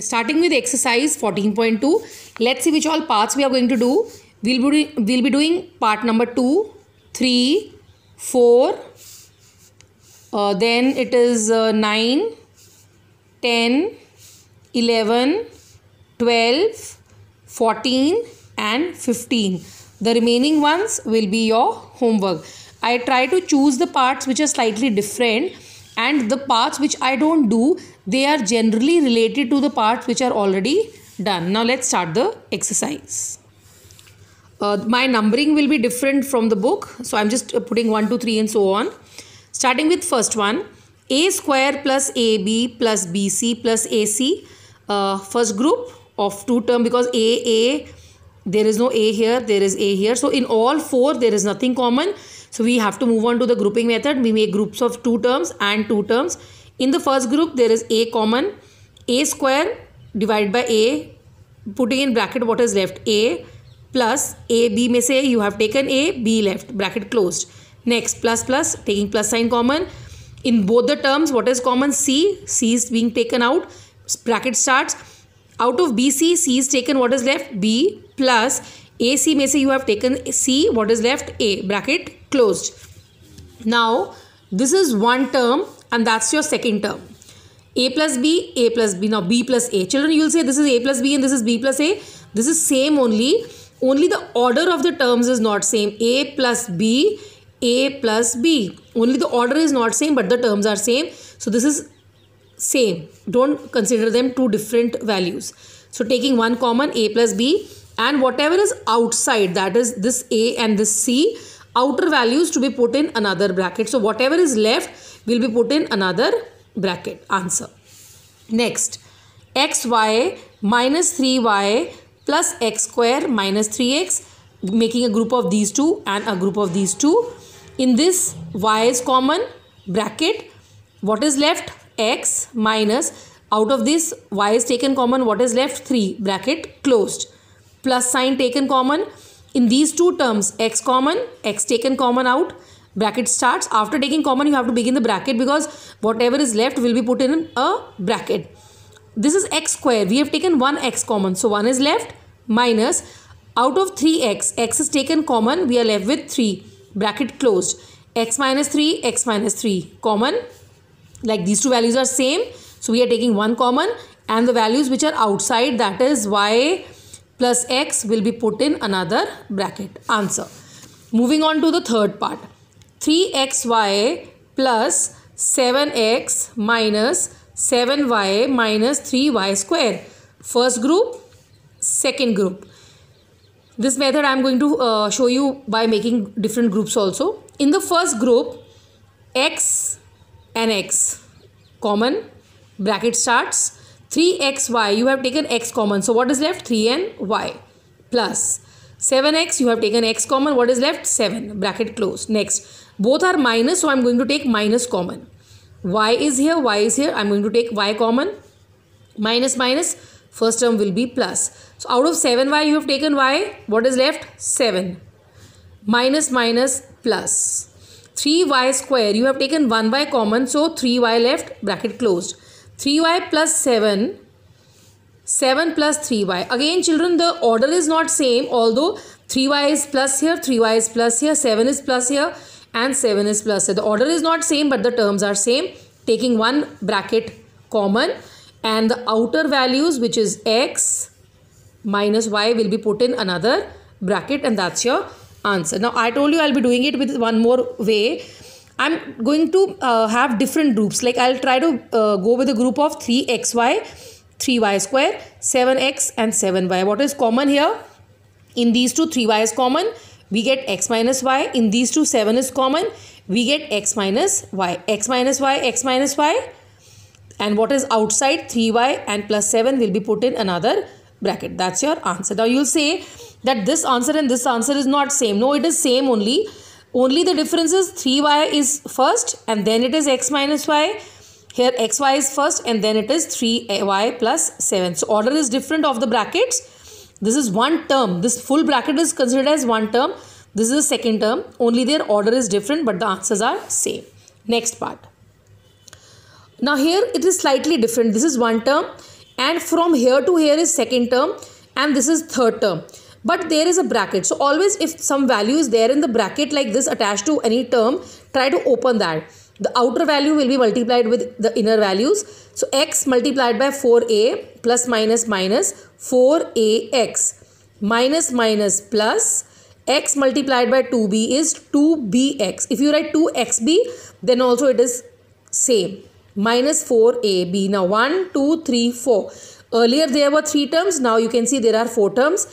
starting with exercise 14.2. Let's see which all parts we are going to do. We'll be, we'll be doing part number 2, 3, 4, uh, then it is uh, 9, 10, 11, 12, 14 and 15. The remaining ones will be your homework. I try to choose the parts which are slightly different and the parts which I don't do they are generally related to the parts which are already done. Now let's start the exercise. Uh, my numbering will be different from the book. So I'm just uh, putting 1, 2, 3 and so on. Starting with first one. A square plus AB plus BC plus AC. Uh, first group of two term because a a there is no A here, there is A here. So in all four there is nothing common. So we have to move on to the grouping method. We make groups of two terms and two terms. In the first group, there is a common, a square divided by a, putting in bracket what is left, a plus a b may say you have taken a b left bracket closed. Next plus plus taking plus sign common. In both the terms, what is common c? c is being taken out. Bracket starts. Out of b c c is taken. What is left? b plus AC may say you have taken C, what is left? A, bracket closed. Now, this is one term and that's your second term. A plus B, A plus B, now B plus A. Children, you will say this is A plus B and this is B plus A. This is same only, only the order of the terms is not same. A plus B, A plus B. Only the order is not same but the terms are same. So this is same. Don't consider them two different values. So taking one common A plus B, and whatever is outside that is this a and this c outer values to be put in another bracket so whatever is left will be put in another bracket answer next xy minus 3y plus x square minus 3x making a group of these two and a group of these two in this y is common bracket what is left x minus out of this y is taken common what is left 3 bracket closed plus sign taken common. In these two terms, x common, x taken common out, bracket starts. After taking common, you have to begin the bracket because whatever is left will be put in a bracket. This is x square. We have taken 1x common. So 1 is left minus out of 3x, x is taken common. We are left with 3. Bracket closed. x minus 3, x minus 3 common. Like these two values are same. So we are taking 1 common and the values which are outside that is y plus x will be put in another bracket. Answer. Moving on to the third part. 3xy plus 7x minus 7y minus 3y square. First group, second group. This method I am going to uh, show you by making different groups also. In the first group, x and x common bracket starts 3xy, you have taken x common. So what is left? 3 and y plus 7x, you have taken x common. What is left? 7, bracket close. Next, both are minus, so I'm going to take minus common. y is here, y is here. I'm going to take y common. Minus minus, first term will be plus. So out of 7y, you have taken y. What is left? 7. Minus minus plus. 3y square, you have taken 1y common, so 3y left, bracket closed. 3y plus 7 7 plus 3y again children the order is not same although 3y is plus here 3y is plus here 7 is plus here and 7 is plus here the order is not same but the terms are same taking one bracket common and the outer values which is x minus y will be put in another bracket and that's your answer now i told you i'll be doing it with one more way I'm going to uh, have different groups. Like I'll try to uh, go with a group of 3xy, 3y square, 7x and 7y. What is common here? In these two, 3y is common. We get x minus y. In these two, 7 is common. We get x minus y. x minus y, x minus y. And what is outside? 3y and plus 7 will be put in another bracket. That's your answer. Now you'll say that this answer and this answer is not same. No, it is same only only the difference is 3y is first and then it is x minus y. Here xy is first and then it is 3y plus 7. So order is different of the brackets. This is one term. This full bracket is considered as one term. This is the second term. Only their order is different but the answers are same. Next part. Now here it is slightly different. This is one term and from here to here is second term and this is third term but there is a bracket so always if some value is there in the bracket like this attached to any term try to open that the outer value will be multiplied with the inner values so x multiplied by 4a plus minus minus 4ax minus minus plus x multiplied by 2b is 2bx if you write 2xb then also it is same minus 4ab now 1 2 3 4 earlier there were three terms now you can see there are four terms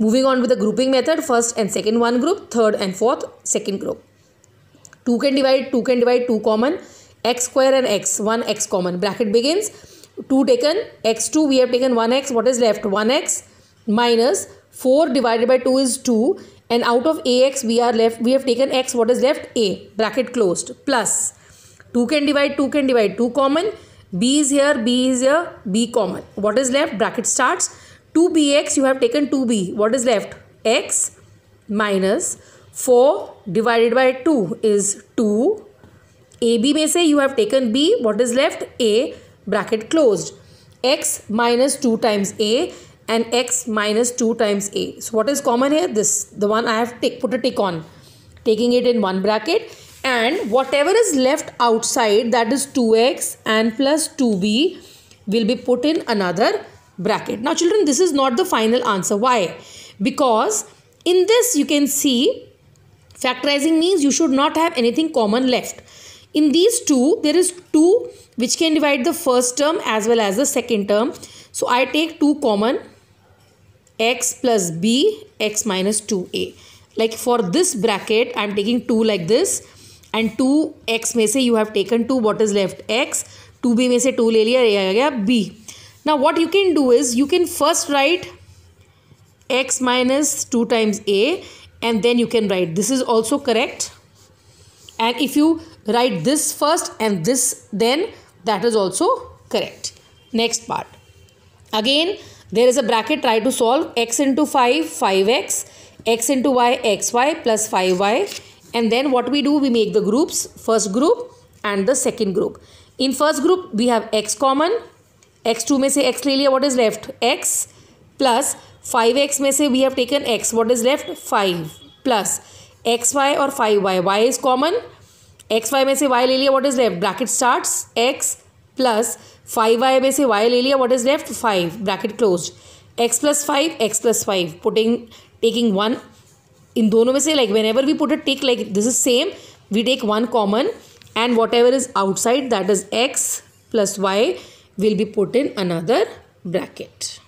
Moving on with the grouping method, first and second one group, third and fourth second group. 2 can divide, 2 can divide, 2 common, x square and x, 1 x common. Bracket begins, 2 taken, x2, we have taken 1x, what is left? 1x minus 4 divided by 2 is 2 and out of ax we are left, we have taken x, what is left? a, bracket closed, plus 2 can divide, 2 can divide, 2 common, b is here, b is here, b common. What is left? Bracket starts 2bx you have taken 2b what is left x minus 4 divided by 2 is 2 ab may say you have taken b what is left a bracket closed x minus 2 times a and x minus 2 times a so what is common here this the one i have take, put a tick on taking it in one bracket and whatever is left outside that is 2x and plus 2b will be put in another bracket. Now children, this is not the final answer. Why? Because in this you can see factorizing means you should not have anything common left. In these two, there is 2 which can divide the first term as well as the second term. So I take 2 common x plus b x minus 2a. Like for this bracket, I am taking 2 like this and 2 x say you have taken 2 what is left x 2b में से 2 bमस 2 say 2 रह b now what you can do is you can first write x minus 2 times a and then you can write this is also correct and if you write this first and this then that is also correct next part again there is a bracket try to solve x into 5 5x x into y xy plus 5y and then what we do we make the groups first group and the second group in first group we have x common x two में से x ले लिया what is left x plus five x में से we have taken x what is left five plus x y और five y y is common x y में से y ले लिया what is left bracket starts x plus five y में से y ले लिया what is left five bracket close x plus five x plus five putting taking one इन दोनों में से like whenever we put it take like this is same we take one common and whatever is outside that is x plus y will be put in another bracket.